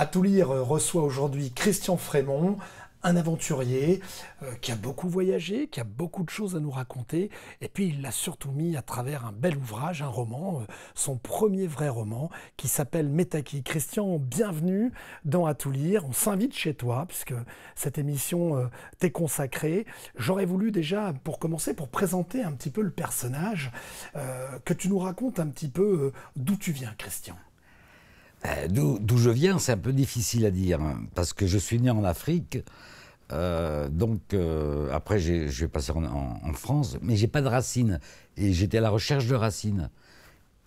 À lire euh, reçoit aujourd'hui Christian Frémont, un aventurier euh, qui a beaucoup voyagé, qui a beaucoup de choses à nous raconter, et puis il l'a surtout mis à travers un bel ouvrage, un roman, euh, son premier vrai roman, qui s'appelle Métaki. Christian, bienvenue dans À tout lire, on s'invite chez toi, puisque cette émission t'est consacrée. J'aurais voulu déjà, pour commencer, pour présenter un petit peu le personnage, que tu nous racontes un petit peu d'où tu viens, Christian. Euh, d'où je viens, c'est un peu difficile à dire, hein, parce que je suis né en Afrique, euh, donc euh, après je vais passer en, en, France, mais j'ai pas de racines, et j'étais à la recherche de racines.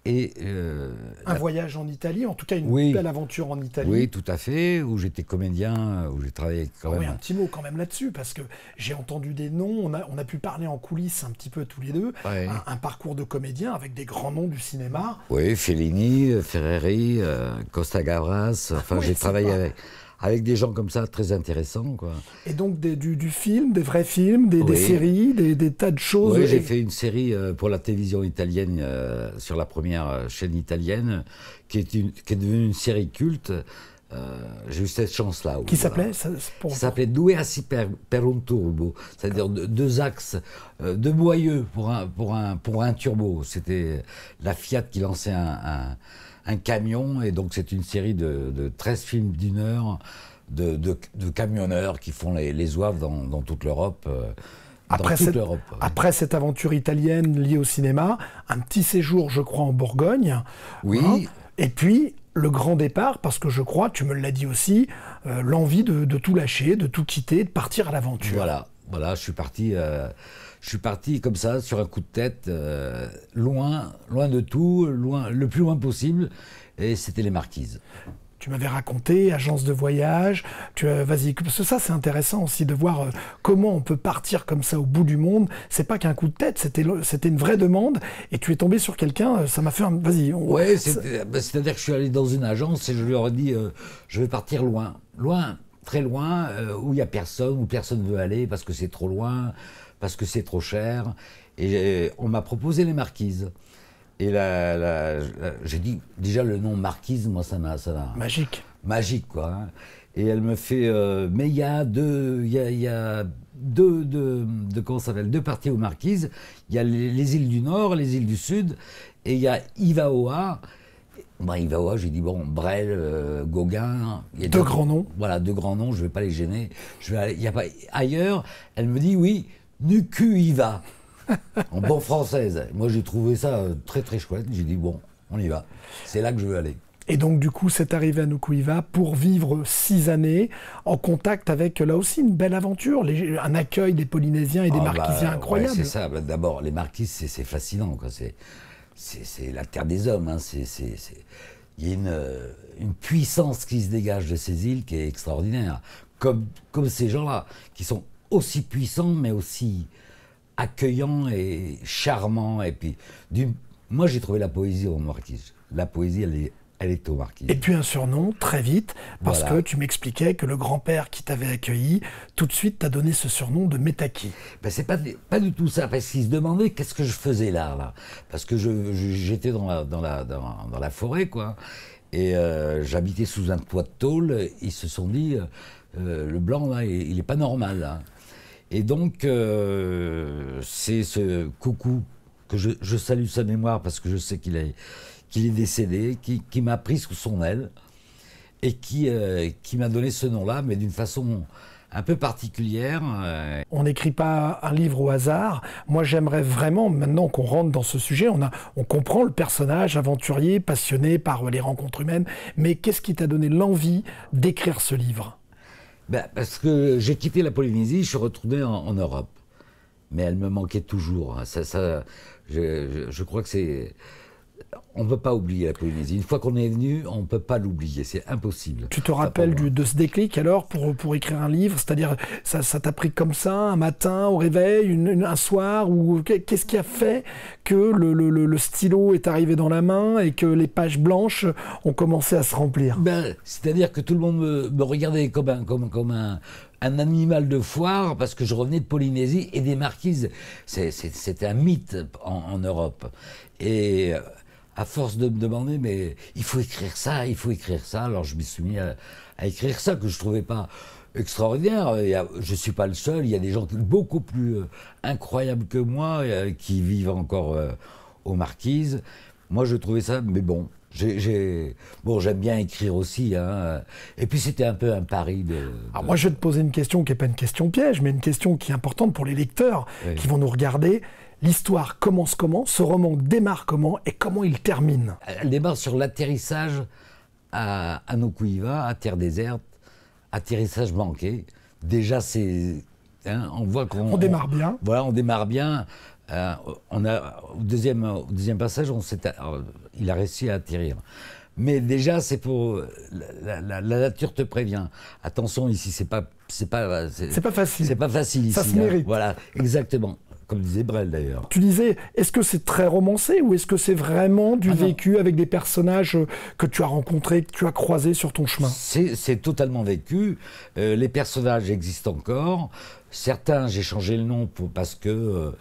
Et, euh, un voyage en Italie, en tout cas une belle aventure en Italie. Oui, tout à fait, où j'étais comédien, où j'ai travaillé quand ah même. Oui, un petit mot quand même là-dessus, parce que j'ai entendu des noms, on a, on a pu parler en coulisses un petit peu tous les deux, un, parcours de comédien avec des grands noms du cinéma. Oui, Fellini, Ferreri, euh, Costa Gavras, enfin j'ai travaillé avec, avec des gens comme ça très intéressants. Quoi. Et donc du, film, des vrais films, des, séries, des, tas de choses. Oui, j'ai fait une série euh, pour la télévision italienne euh, sur la première euh, chaîne italienne qui qui est devenue une série culte. Euh, j'ai eu cette chance-là. Qui s'appelait pour... s'appelait Doué à per, per un Turbo, c'est-à-dire deux, axes, euh, deux boyeux pour un, pour un, pour un turbo. C'était la Fiat qui lançait un, camion, et donc c'est une série de, 13 films d'une heure de, camionneurs qui font les, les dans, toute l'Europe. Euh, après cette, après cette, aventure italienne liée au cinéma, un petit séjour, je crois, en Bourgogne. Oui. Hein. et puis, le grand départ, parce que je crois, tu me l'as dit aussi, euh, l'envie de, tout lâcher, de tout quitter, de partir à l'aventure. Voilà, voilà, je suis parti, euh, je suis parti comme ça, sur un coup de tête, euh, loin, loin de tout, loin, le plus loin possible, et c'était les marquises tu m'avais raconté, agence de voyage, tu euh, vas-y, parce que ça c'est intéressant aussi de voir euh, comment on peut partir comme ça au bout du monde. C'est pas qu'un coup de tête, c'était c'était une vraie demande et tu es tombé sur quelqu'un, euh, ça m'a fait un vas-y. On... Ouais, bah, c'est-à-dire que je suis allé dans une agence et je lui ai dit je vais partir loin, loin, très loin, où il n'y a personne, où personne veut aller parce que c'est trop loin, parce que c'est trop cher. Et on m'a proposé les marquises. Et là, j'ai dit, déjà le nom marquise, moi ça m'a. Magique. Magique, quoi. Hein. Et elle me fait, euh, mais il y a deux. Y a, y a deux, s'appelle, deux parties aux marquises. Il y a les, îles du Nord, les îles du Sud, et il y a Ivaoa. Ben, Ivaoa, j'ai dit, bon, Brel, euh, Gauguin. Il deux, grands noms. Voilà, deux grands noms, je vais pas les gêner. Je vais y a pas, ailleurs, elle me dit, oui, Nuku Iva. en bon française. Moi, j'ai trouvé ça euh, très très chouette. J'ai dit, bon, on y va. C'est là que je veux aller. Et donc, du coup, c'est arrivé à Nukuiva pour vivre six années en contact avec, là aussi, une belle aventure, un accueil des Polynésiens et des ah bah, Marquisiens incroyables. c'est ça. Bah, d'abord, les Marquises, c'est fascinant. C'est la terre des hommes. Hein. C'est il y a une, euh, une, puissance qui se dégage de ces îles qui est extraordinaire. Comme, comme ces gens-là, qui sont aussi puissants, mais aussi accueillant et charmant. Et puis, moi, j'ai trouvé la poésie au marquis. La poésie, elle est, au marquis. Et puis un surnom, très vite, parce que tu m'expliquais que le grand-père qui t'avait accueilli, tout de suite, t'a donné ce surnom de Métaki. Ben, c'est pas, pas du tout ça, parce qu'ils se demandait qu'est-ce que je faisais là. là. Parce que j'étais dans, la, dans, la, dans, la forêt, quoi. Et euh, j'habitais sous un toit de tôle. Ils se sont dit, euh, euh, le blanc, là, il n'est pas normal. Hein. Et donc, euh, c'est ce coucou que je, salue sa mémoire parce que je sais qu'il est, décédé, qui, m'a pris sous son aile et euh, qui, m'a donné ce nom-là, mais d'une façon un peu particulière. Euh. On n'écrit pas un livre au hasard. Moi, j'aimerais vraiment, maintenant qu'on rentre dans ce sujet, on, on comprend le personnage aventurier, passionné par les rencontres humaines, mais qu'est-ce qui t'a donné l'envie d'écrire ce livre ben, parce que j'ai quitté la Polynésie, je suis retourné en, Europe. Mais elle me manquait toujours. Hein. Ça, je, crois que c'est on ne peut pas oublier la Polynésie. Une fois qu'on est venu, on ne peut pas l'oublier. C'est impossible. Tu te rappelles du, de ce déclic alors pour, pour écrire un livre C'est-à-dire, ça, ça t'a pris comme ça, un matin, au réveil, une, un soir ou Qu'est-ce qui a fait que le, stylo est arrivé dans la main et que les pages blanches ont commencé à se remplir ben, C'est-à-dire que tout le monde me, regardait comme un, comme, comme un, animal de foire parce que je revenais de Polynésie et des marquises. C'était un mythe en, en Europe. Et euh, à force de me demander, mais il faut écrire ça, il faut écrire ça. Alors je me suis mis à, écrire ça que je ne trouvais pas extraordinaire. Je ne je suis pas le seul. Il y a des gens beaucoup plus euh, incroyables que moi euh, qui vivent encore euh, aux Marquises. Moi, je trouvais ça, mais bon. J'ai, Bon, j'aime bien écrire aussi. Hein. Et puis, c'était un peu un pari de, Alors, moi, je vais te poser une question qui n'est pas une question piège, mais une question qui est importante pour les lecteurs qui vont nous regarder. L'histoire commence comment Ce roman démarre comment Et comment il termine Elle démarre sur l'atterrissage à Nokuiva, à Terre déserte, atterrissage manqué. Déjà, c'est. Hein, on voit qu'on. On démarre bien. Voilà, on démarre bien. Euh, on a, au, deuxième, passage, on euh, il a réussi à atterrir. Mais déjà, c'est pour la, nature te prévient. Attention ici, c'est pas, c'est pas, c'est pas facile. C'est pas facile ici. Ça se hein. mérite. Voilà, exactement comme disait Brel d'ailleurs. Tu disais, est-ce que c'est très romancé ou est-ce que c'est vraiment du ah vécu avec des personnages euh, que tu as rencontrés, que tu as croisés sur ton chemin C'est totalement vécu. Euh, les personnages existent encore. Certains, j'ai changé le nom parce que. n'ont euh,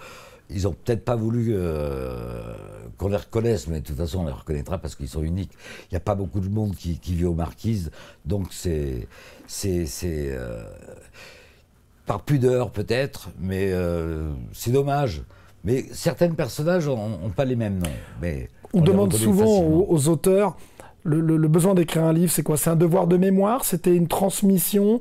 ils ont peut-être pas voulu qu'on les reconnaisse, mais de toute façon on les reconnaîtra parce qu'ils sont uniques. Il n'y a pas beaucoup de monde qui, vit aux marquises, donc c'est c'est par pudeur peut-être, mais euh, c'est dommage. Mais certains personnages n'ont pas les mêmes noms. Mais on, demande souvent aux, auteurs le besoin d'écrire un livre, c'est quoi C'est un devoir de mémoire C'était une transmission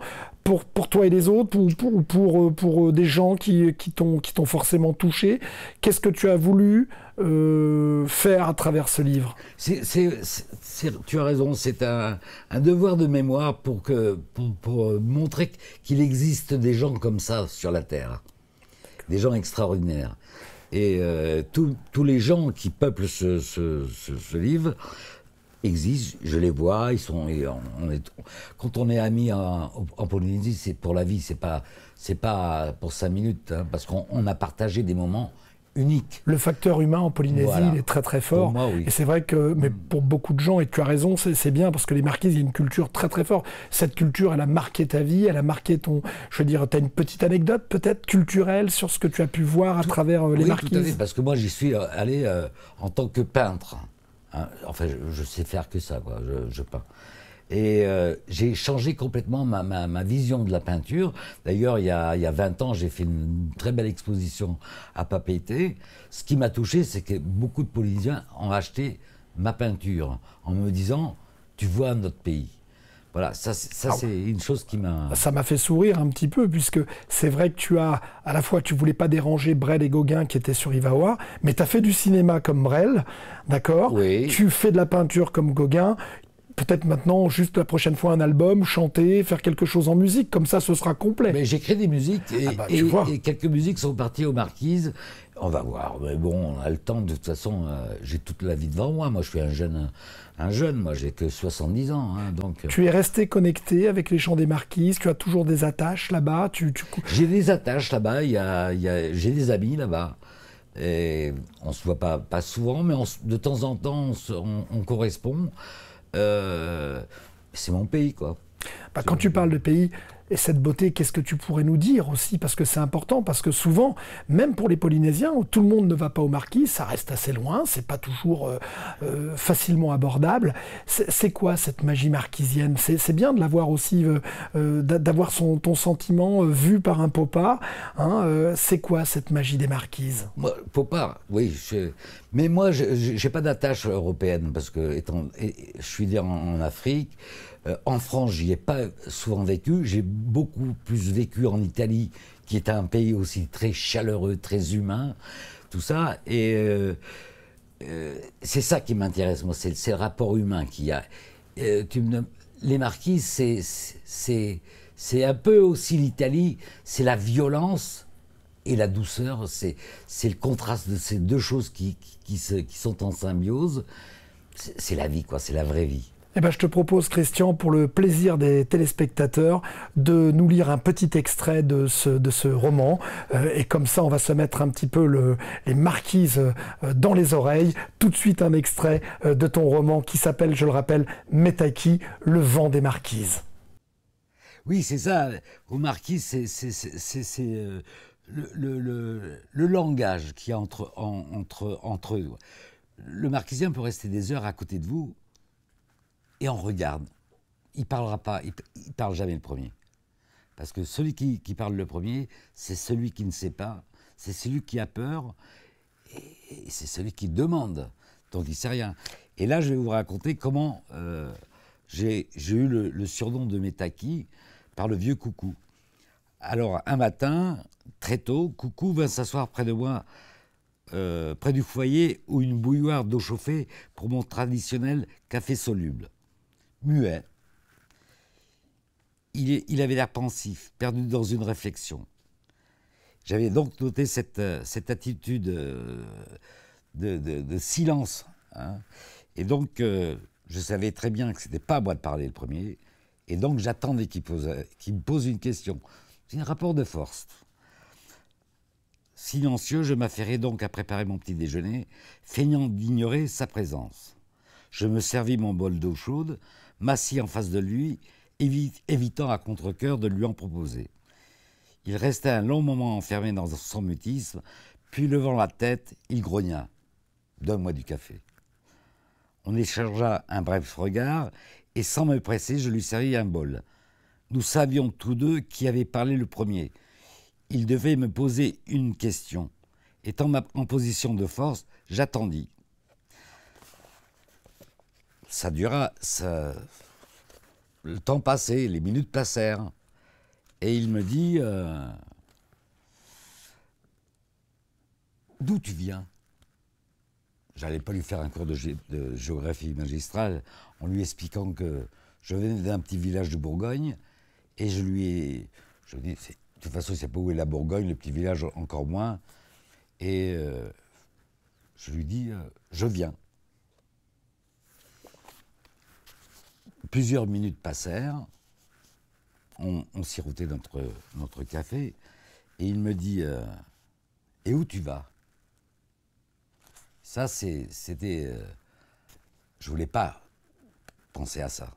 pour, toi et les autres, ou pour, pour, euh, pour, euh, des gens qui, qui t'ont forcément touché Qu'est-ce que tu as voulu euh, faire à travers ce livre Tu as raison, c'est un, un, devoir de mémoire pour, que, pour, montrer qu'il existe des gens comme ça sur la Terre, des gens extraordinaires. Et tous les gens qui peuplent ce, ce livre existent, je les vois, ils sont, quand on est ami en, Polynésie, c'est pour la vie, c'est pas, c'est pas pour cinq minutes, hein, parce qu'on a partagé des moments uniques. Le facteur humain en Polynésie, est très très fort. Et c'est vrai que, mais mm. pour beaucoup de gens, et tu as raison, c'est bien parce que les marquises, il y a une culture très très forte. Cette culture, elle a marqué ta vie, elle a marqué ton, je veux dire, tu as une petite anecdote peut-être culturelle sur ce que tu as pu voir à travers euh, les oui, marquises. parce que moi, j'y suis euh, allé euh, en tant que peintre. Hein, enfin, je, sais faire que ça, je, peins. Et euh, j'ai changé complètement ma, vision de la peinture. D'ailleurs, il, y a 20 ans, j'ai fait une très belle exposition à Papété. Ce qui m'a touché, c'est que beaucoup de Polynésiens ont acheté ma peinture en me disant, tu vois notre pays. Voilà, ça, c'est ah une chose qui m'a. Ça m'a fait sourire un petit peu, puisque c'est vrai que tu as, à la fois, tu voulais pas déranger Brel et Gauguin qui étaient sur Ivawa, mais tu as fait du cinéma comme Brel, d'accord oui. Tu fais de la peinture comme Gauguin. Peut-être maintenant, juste la prochaine fois, un album, chanter, faire quelque chose en musique, comme ça ce sera complet. Mais j'écris des musiques et, ah bah, et, et quelques musiques sont parties aux marquises on va voir. Mais bon, on a le temps. De toute façon, euh, j'ai toute la vie devant moi. Moi, je suis un jeune, un jeune. Moi, j'ai que 70 ans. Hein, donc. Euh. Tu es resté connecté avec les champs des marquises. Tu as toujours des attaches là-bas. Tu, J'ai des attaches là-bas. y a, j'ai des amis là-bas. Et on se voit pas, pas souvent, mais de temps en temps, on, correspond. Euh, c'est mon pays, quoi. Bah, quand tu parles de pays, et cette beauté, qu'est-ce que tu pourrais nous dire aussi Parce que c'est important, parce que souvent, même pour les Polynésiens, où tout le monde ne va pas aux marquis, ça reste assez loin, c'est pas toujours euh, euh, facilement abordable. C'est quoi cette magie marquisienne C'est bien de l'avoir aussi, euh, d'avoir ton sentiment vu par un popa. Hein, c'est quoi cette magie des marquises moi, Popard, oui. Mais moi, je n'ai pas d'attache européenne, parce que étant, je suis né en, Afrique. en France, j'y ai pas souvent vécu. J'ai beaucoup plus vécu en Italie, qui est un pays aussi très chaleureux, très humain, tout ça. Et euh, euh, c'est ça qui m'intéresse, moi, c'est le rapport humain qu'il y a. Euh, tu les marquises, c'est un peu aussi l'Italie, c'est la violence et la douceur, c'est le contraste de ces deux choses qui, qui, qui sont en symbiose. C'est la vie, quoi, c'est la vraie vie. Eh ben, je te propose, Christian, pour le plaisir des téléspectateurs, de nous lire un petit extrait de ce, roman. Euh, et comme ça, on va se mettre un petit peu les marquises euh, dans les oreilles. Tout de suite, un extrait euh, de ton roman qui s'appelle, je le rappelle, Metaki, Le vent des marquises. Oui, c'est ça. Aux marquises, c'est. Le, langage qui entre entre, entre eux. Le marquisien peut rester des heures à côté de vous et on regarde. Il parlera pas, il, ne parle jamais le premier. Parce que celui qui, parle le premier, c'est celui qui ne sait pas, c'est celui qui a peur, et, c'est celui qui demande. Donc il sait rien. Et là, je vais vous raconter comment euh, j'ai eu le, surnom de Metaki par le vieux Coucou. Alors un matin, très tôt, Coucou vint s'asseoir près de moi, euh, près du foyer, où une bouilloire d'eau chauffée pour mon traditionnel café soluble muet. Il, avait l'air pensif, perdu dans une réflexion. J'avais donc noté cette, attitude euh, de, silence. Hein. Et donc, euh, je savais très bien que ce n'était pas à moi de parler le premier. Et donc, j'attendais qu'il me pose une question. C'est un rapport de force. Silencieux, je m'affairais donc à préparer mon petit déjeuner, feignant d'ignorer sa présence. Je me servis mon bol d'eau chaude, M'assis en face de lui, évitant à contre-coeur de lui en proposer. Il resta un long moment enfermé dans son mutisme, puis levant la tête, il grogna. Donne-moi du café. On échangea un bref regard, et sans me presser, je lui servis un bol. Nous savions tous deux qui avait parlé le premier. Il devait me poser une question. Étant en position de force, j'attendis ça dura. Le temps passait, les minutes passèrent. Et il me dit euh, D'où tu viens J'allais pas lui faire un cours de, géographie magistrale en lui expliquant que je venais d'un petit village de Bourgogne et je lui ai. Je lui de toute façon, il ne pas où est la Bourgogne, le petit village encore moins. Et euh, je lui dis, euh, je viens. Plusieurs minutes passèrent, on, s'y routait notre, notre café, et il me dit euh, Et où tu vas Ça, c'était. Euh, je voulais pas penser à ça.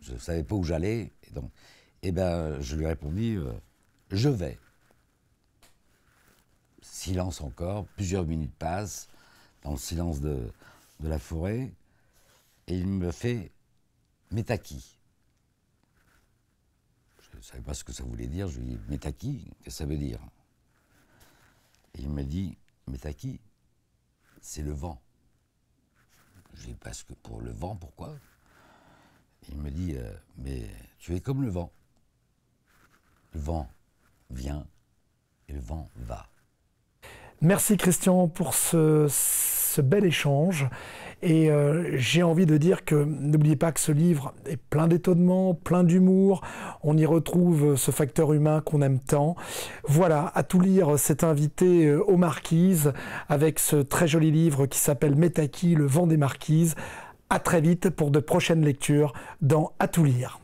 Je ne savais pas où j'allais. Et donc, eh ben, je lui répondis euh, Je vais. Silence encore, plusieurs minutes passent, dans le silence de, de la forêt, et il me fait mais qui Je ne savais pas ce que ça voulait dire. Je lui ai dit Mais qui Qu'est-ce que ça veut dire Et il me dit Mais qui C'est le vent. Je lui ai dit Parce que pour le vent, pourquoi Il me dit euh, Mais tu es comme le vent. Le vent vient et le vent va. Merci Christian pour ce, ce bel échange. Et euh, j'ai envie de dire que n'oubliez pas que ce livre est plein d'étonnement, plein d'humour. On y retrouve euh, ce facteur humain qu'on aime tant. Voilà, à tout lire, euh, cet invité aux marquises avec ce très joli livre qui s'appelle Metaki, le vent des marquises. À très vite pour de prochaines lectures dans À tout lire.